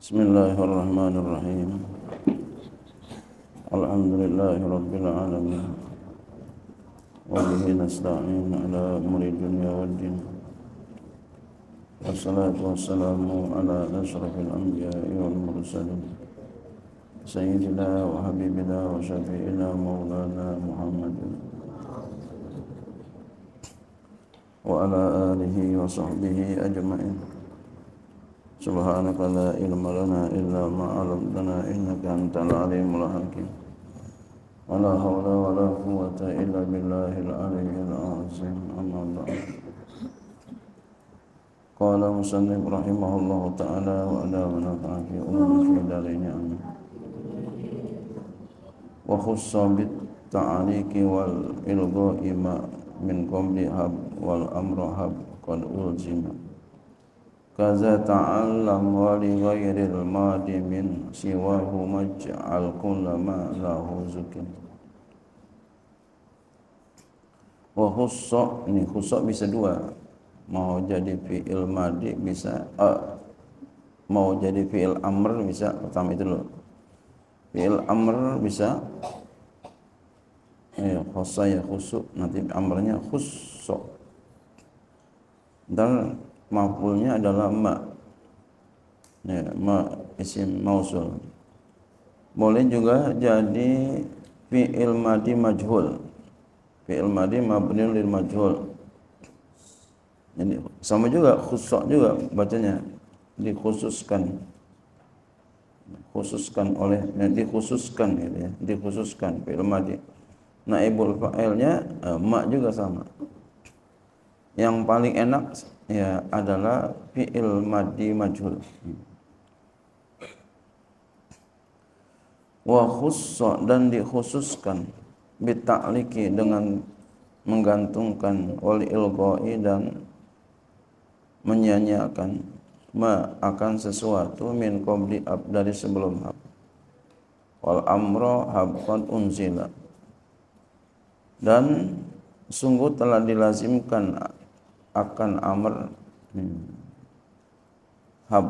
بسم الله الرحمن الرحيم الحمد لله رب العالمين وبه نستعين على أمر الدنيا والدين والصلاة والسلام على أشرف الأنبياء والمرسلين سيدنا وحبيبنا وشفيعنا مولانا محمد وعلى آله وصحبه أجمعين سبحانك لا علم لنا إلا ما علمتنا إنك أنت العليم الحكيم ولا حول ولا قوة إلا بالله العلي العظيم أما بعد قال مسلم رحمه الله تعالى وعلى من في أمور في دارين آمين وخص بالتعليق والإلغاء ما من قبل هب والأمر هب قد ألزم كذا تعلم ولغير الماد من سواه اجعل كل ما له ذكر Wahusok ini husok bisa dua mau jadi fiil madi bisa uh, mau jadi fiil amr bisa pertama itu dulu fiil amr bisa ya khusaya khusuk nanti amrnya husok dan maf'ulnya adalah ma ya, ma isim mausul boleh juga jadi fi'il madi majhul fi'il madi mabnil lil majhul jadi sama juga khusus juga bacanya dikhususkan khususkan oleh ya, dikhususkan gitu ya dikhususkan fi'il madi naibul fa'ilnya eh, ma juga sama yang paling enak ya adalah fi'il madi majhul wa khusso dan dikhususkan bitakliki dengan menggantungkan wali ilgoi dan menyanyiakan ma akan sesuatu min qabli ab dari sebelum hab wal amro habqan unzila dan sungguh telah dilazimkan akan amr hmm, hab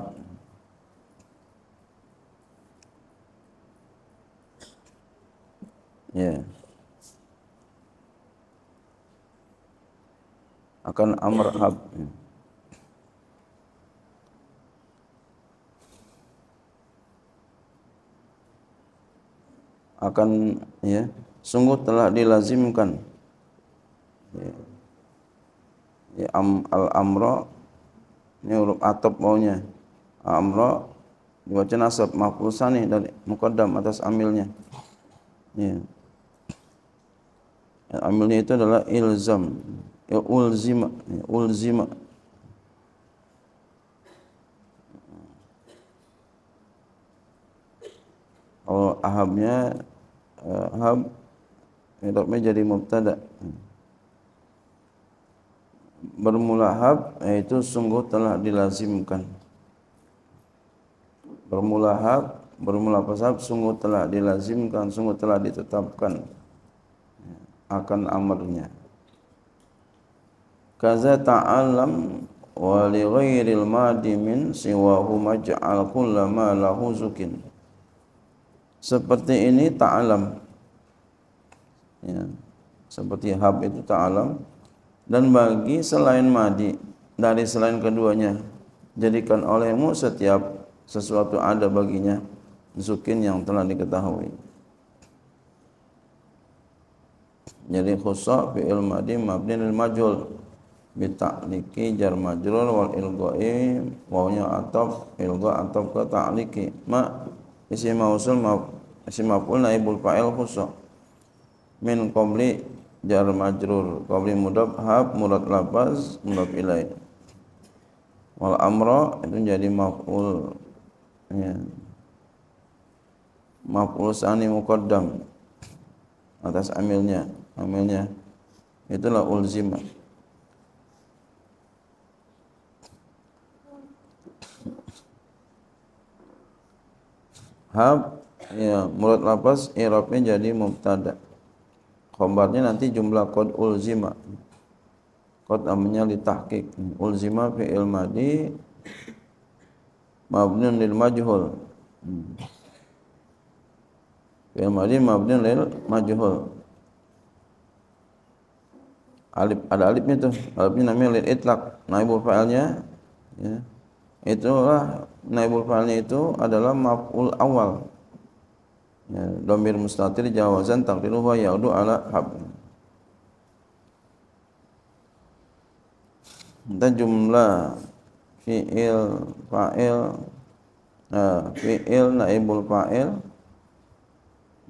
ya yeah. akan amr hab akan ya sungguh telah dilazimkan ya am, al amro ini huruf atop maunya amro dibaca nasab mafusan nih dari mukaddam atas amilnya ya. ya amilnya itu adalah ilzam ya ulzima ya, ulzima kalau ahabnya eh, ahab ya, jadi mubtada' Bermula hab, yaitu sungguh telah dilazimkan Bermula hab, bermula pasab, sungguh telah dilazimkan sungguh telah ditetapkan akan amarnya kaza ta'alam wa li ghairil madi min siwahu maj'al kullama lahu zukin seperti ini ta'alam ya seperti hab itu ta'alam dan bagi selain madi dari selain keduanya jadikan olehmu setiap sesuatu ada baginya zukin yang telah diketahui jadi khusa fi'il madi mabni lil majhul bi ta'liki jar majrur wal ilgha'i wawnya ataf ilgha ataf ke ta'liki ma isi mausul ma isi maf'ul naibul fa'il khusa min qabli jar majrur qabli mudab hab murad lafaz mudab ilai wal amra itu jadi maf'ul ya maf'ul sani muqaddam atas amilnya amilnya itulah ulzima hab ya murad lafaz i'rabnya jadi mubtada' khobarnya nanti jumlah kod ulzima kod namanya litahkik ulzima fi ilmadi mabnun lil majhul hmm. fi ilmadi mabnun lil majhul alif ada alifnya tuh alifnya namanya lil itlak naibul fa'ilnya ya itulah naibul fa'ilnya itu adalah maf'ul awal ya, domir mustatir jawazan takdiru huwa ya'udu ala hablum dan jumlah fi'il fa'il uh, fi'il naibul fa'il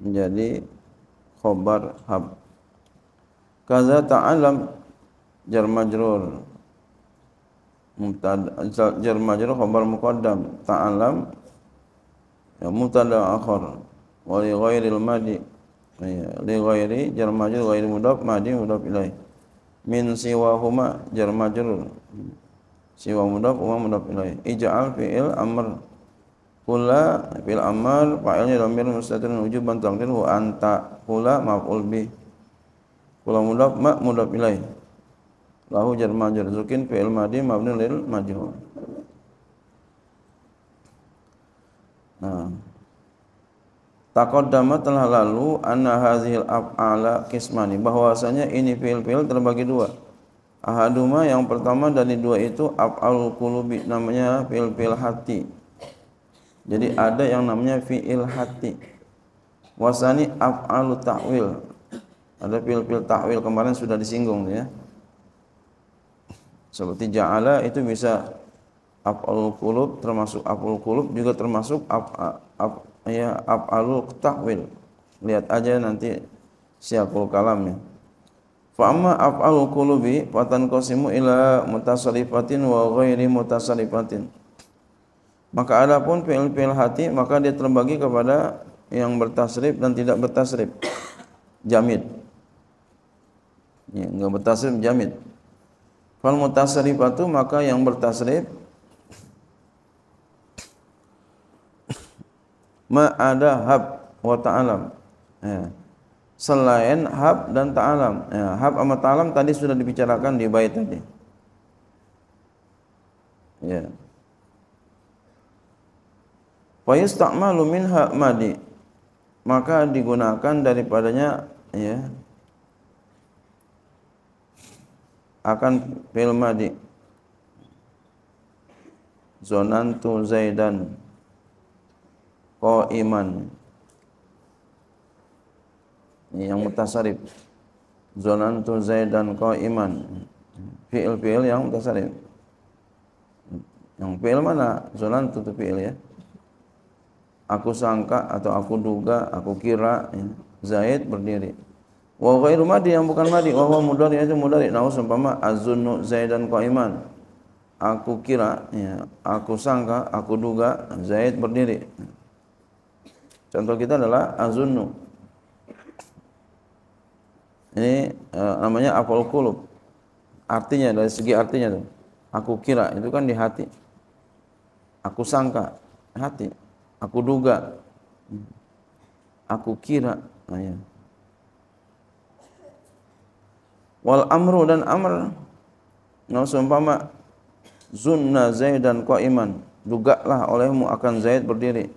menjadi khobar hab kaza ta'alam jar majrur jar majrur khobar muqaddam ta'alam ya, mutada akhar wa li ghairil madi li ghairi jar ghairi mudaf madi mudaf ilai min siwa huma jar siwa mudaf huma mudaf ilai Ijaal fi'il amr kula fi'il amr fa'ilnya dhamir mustatir ujub taqdir wa anta kula maf'ul bi kula mudaf ma mudaf ilai lahu jar majrur zukin fi'il madi mabni lil majrur Nah, Takodama telah lalu anna hazil af'ala kismani bahwasanya ini fiil-fiil terbagi dua. Ahaduma yang pertama dari dua itu af'alul qulubi namanya fiil-fiil hati. Jadi ada yang namanya fiil hati. Wasani af'alu ta'wil. Ada fiil-fiil ta'wil kemarin sudah disinggung ya. Seperti ja'ala itu bisa af'alul qulub termasuk af'alul qulub juga termasuk af'al ya af'alu takwil lihat aja nanti siakul kalamnya fa amma af'alul qulubi fatan qasimu ila mutasalifatin wa ghairi mutasalifatin maka adapun fi'il-fi'il hati maka dia terbagi kepada yang bertasrif dan tidak bertasrif jamid ya enggak bertasrif jamid fal mutasrifatu maka yang bertasrif ma'ada hab wa ta'alam ya. selain hab dan ta'alam ya, hab sama ta'alam tadi sudah dibicarakan di bait tadi ya fa yusta'malu minha madi maka digunakan daripadanya ya akan fil madi zonantu zaidan qaiman ini yang mutasarif zonantu zaidan qaiman fiil-fiil yang mutasarif yang fiil mana zonantu itu fiil ya aku sangka atau aku duga aku kira ya. zaid berdiri wa ghairu madi yang bukan madi wa huwa mudhari itu mudhari nah umpama azunnu zaidan qaiman aku kira ya aku sangka aku duga zaid berdiri Contoh kita adalah azunnu. Ini e, namanya akul kulub. Artinya dari segi artinya tuh. Aku kira itu kan di hati. Aku sangka hati. Aku duga. Aku kira. Nah, ya. Wal amru dan amr. Nah, sumpama zunna Zaidan iman. Dugalah olehmu akan Zaid berdiri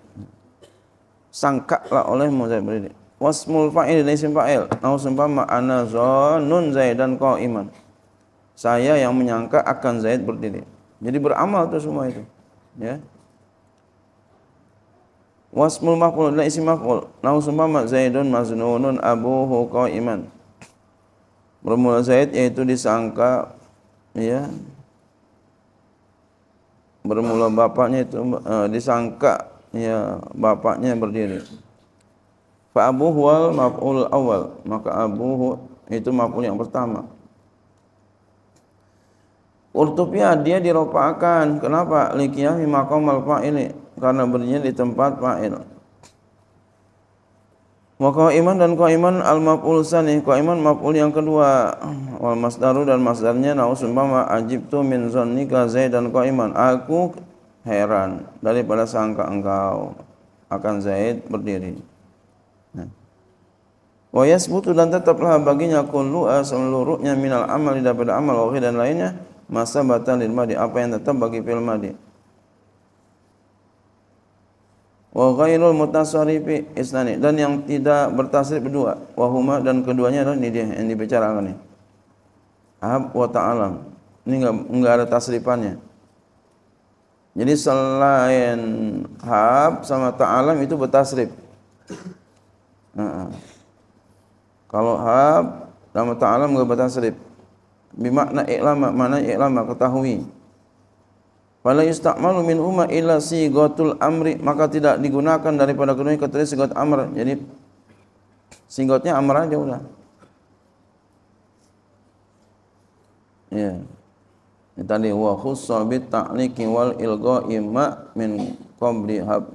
sangkalah olehmu Zaid berdiri. Wasmul fa'il dan isim fa'il. Au sempama ana zannun Zaidan iman. Saya yang menyangka akan Zaid berdiri. Jadi beramal tuh semua itu. Ya. Wasmul maf'ul dan isim maf'ul. Au sempama Zaidun maznunun abuhu iman. Bermula Zaid yaitu disangka ya bermula bapaknya itu uh, disangka ya bapaknya berdiri. Fa abuhu wal maf'ul awal, maka abuhu itu maf'ul yang pertama. Urtupia dia diropakan. Kenapa? Likiyami maqam al ini karena berdiri di tempat fa'il. Maka iman dan kau iman al maf'ul Kau iman maf'ul yang kedua. Wal masdaru dan masdarnya nausumbama ajibtu min zannika Zaid dan iman Aku heran daripada sangka engkau akan Zaid berdiri. Nah. Wa yasbutu dan tetaplah baginya kullu seluruhnya minal amali daripada amal wa dan lainnya masa batal lil madi apa yang tetap bagi fil madi. Wa ghairul mutasarifi isnani dan yang tidak bertasrif berdua wahuma dan keduanya adalah ini dia yang dibicarakan nih. Ahab wa ta'alam. Ini enggak enggak ada tasrifannya. Jadi selain hab sama ta'alam itu bertasrif. Nah, kalau hab sama ta'alam enggak bertasrif. Bimakna i'lama, mana i'lama ketahui. Fala yusta'malu min umma illa gotul amri, maka tidak digunakan daripada keduanya kecuali got amr. Jadi sigotnya amr aja udah. Ya. Yeah tadi wa sobit bit ta'liki wal ilqa'i ma min qabli hab.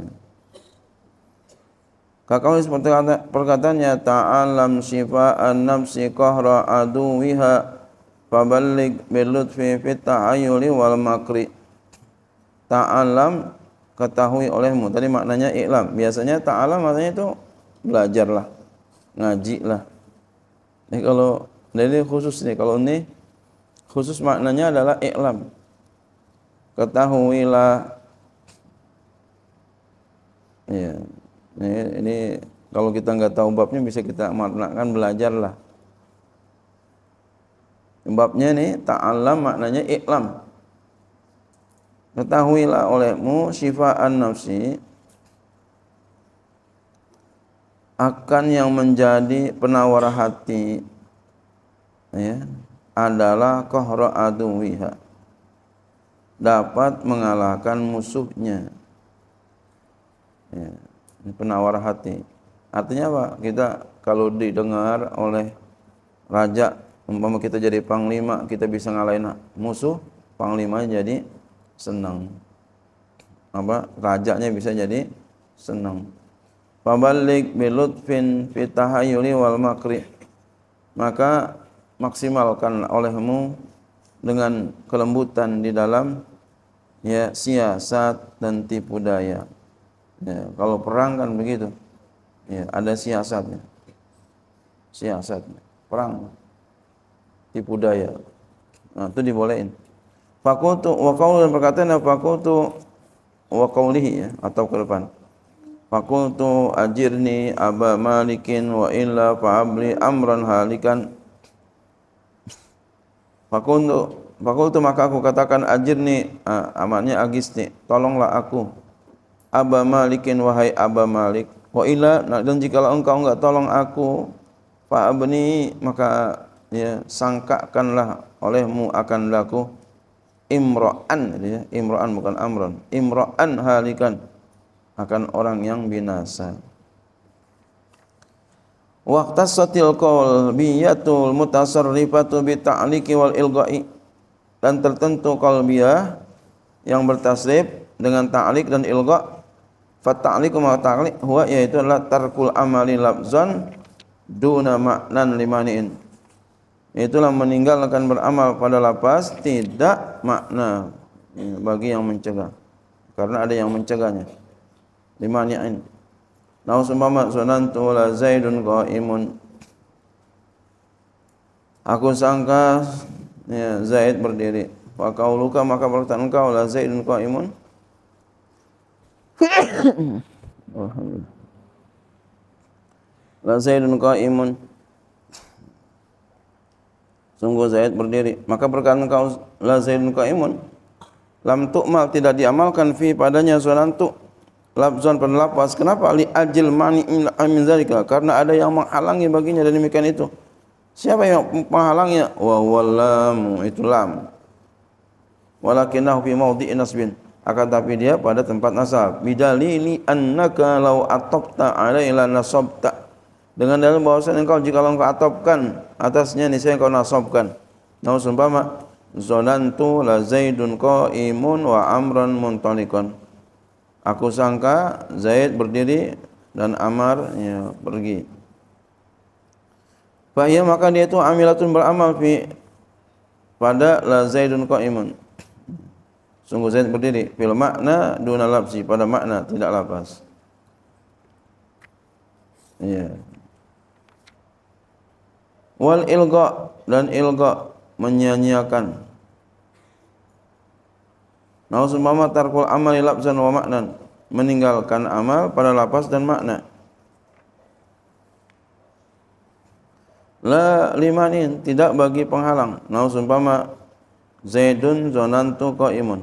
Kakau seperti kata, perkataannya ta'alam enam nafsi qahra aduwiha faballigh bil lutfi fit taayuli wal makri. Ta'alam ketahui olehmu. Tadi maknanya ilam Biasanya ta'alam maknanya itu belajarlah, ngajilah. Ini kalau ini khusus nih kalau ini khusus maknanya adalah i'lam ketahuilah ya ini, ini kalau kita nggak tahu babnya bisa kita maknakan belajarlah babnya nih ta'alam maknanya i'lam ketahuilah olehmu sifat nafsi akan yang menjadi penawar hati ya adalah kohro aduwiha dapat mengalahkan musuhnya ya, penawar hati artinya apa kita kalau didengar oleh raja umpama kita jadi panglima kita bisa ngalahin musuh panglima jadi senang apa rajanya bisa jadi senang pabalik bilutfin fitahayuli wal makri maka maksimalkan olehmu dengan kelembutan di dalam ya siasat dan tipu daya. Ya, kalau perang kan begitu. Ya, ada siasatnya. Siasatnya. Perang. Tipu daya. Nah, itu dibolehin. Fakutu wa qaulu dan perkataan fakutu wa ya, atau ke depan. Fakultu ajirni aba malikin wa illa fa'abli amran halikan Fakuntu Fakultu maka aku katakan ajirni ah, agis agisni tolonglah aku Aba Malikin wahai Aba Malik wa ila dan jikalau engkau enggak tolong aku fa abni maka ya sangkakanlah olehmu akan laku imro'an ya bukan amron imroan halikan akan orang yang binasa waqtasatil qalbiyatul mutasarrifatu bita'liki wal ilga'i dan tertentu qalbiyah yang bertasrif dengan ta'lik dan ilga fa ta'liku ma ta'lik huwa yaitu adalah tarkul amali labzan duna ma'nan limaniin itulah meninggalkan beramal pada lapas tidak makna ya, bagi yang mencegah karena ada yang mencegahnya limaniin Nau sumama sunantu la zaidun imun. Aku sangka ya, Zaid berdiri. kau luka maka perkataan engkau la zaidun qaimun. imun. La zaidun imun. Sungguh Zaid berdiri. Maka perkataan engkau la zaidun imun. Lam tu'mal tidak diamalkan fi padanya sunantu. tu' lafzan penlapas kenapa li ajil mani amin zalika karena ada yang menghalangi baginya dari demikian itu siapa yang menghalangnya wa walam itu lam walakinahu fi maudhi'i nasbin akan tapi dia pada tempat nasab bidalili annaka law ataqta alaila nasabta dengan dalam bahwasan engkau jika engkau atopkan atasnya niscaya engkau nasabkan nah seumpama zonantu la zaidun qaimun wa amran muntalikon Aku sangka Zaid berdiri dan Amar ya, pergi. Bahaya maka dia itu amilatun beramal fi pada la Zaidun qaimun. Sungguh Zaid berdiri fil makna duna lafzi pada makna tidak lapas. Iya. Wal ilga dan ilga menyanyiakan Nausumama tarkul amali lapsan wa maknan Meninggalkan amal pada lapas dan makna La limanin tidak bagi penghalang Nausumama zaidun zonantu ko imun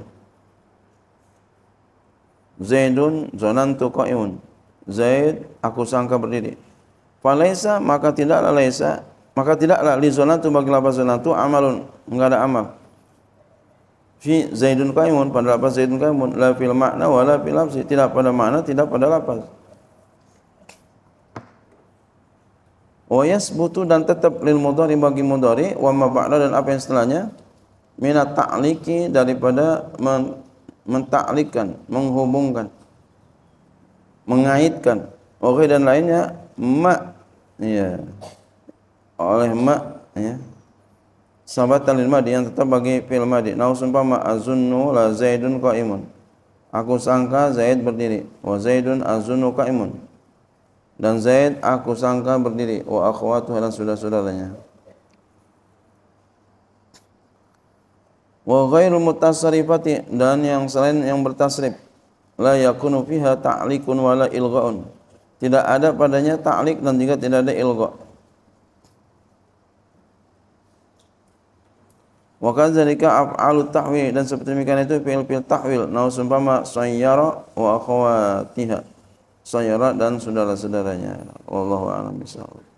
Zaidun zonantu ko imun Zaid aku sangka berdiri Falaisa maka tidaklah laisa Maka tidaklah li zonantu bagi lapas zonantu amalun Enggak ada amal fi zaidun qaimun pada lapas zaidun qaimun la fil makna wala fil lafzi tidak pada makna tidak pada lapas wa yasbutu dan tetap lil mudhari bagi mudhari wa ma ba'da dan apa yang setelahnya minat ta'liki daripada men mentaklikan menghubungkan mengaitkan oke dan lainnya ma ya oleh ma ya Sahabat lil madi yang tetap bagi fil madi nau sumpama azunnu la zaidun qaimun aku sangka zaid berdiri wa zaidun azunnu qaimun dan zaid aku sangka berdiri wa akhwatu dan saudara-saudaranya wa ghairu mutasarrifati dan yang selain yang bertasrif la yakunu fiha ta'likun wala ilghaun tidak ada padanya ta'lik dan juga tidak ada ilgha Wa kadzalika af'alu tahwil dan seperti demikian itu fi'il-fi'il tahwil. Nah, seumpama sayyara wa akhawatiha. Sayyara dan saudara-saudaranya. Wallahu a'lam bishawab.